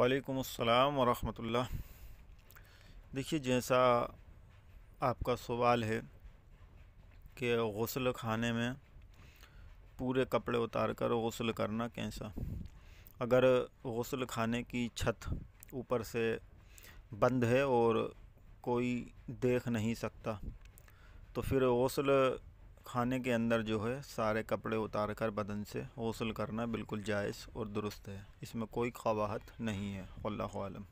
वालेकुम अस्सलाम वरहमतुल्लाह देखिए जैसा आपका सवाल है कि गसल खाने में पूरे कपड़े उतार कर गसल करना कैसा अगर गसल खाने की छत ऊपर से बंद है और कोई देख नहीं सकता तो फिर गसल खाने के अंदर जो है सारे कपड़े उतार कर बदन से गसल करना बिल्कुल जायज़ और दुरुस्त है इसमें कोई खवाहत नहीं है अल्लाह आलम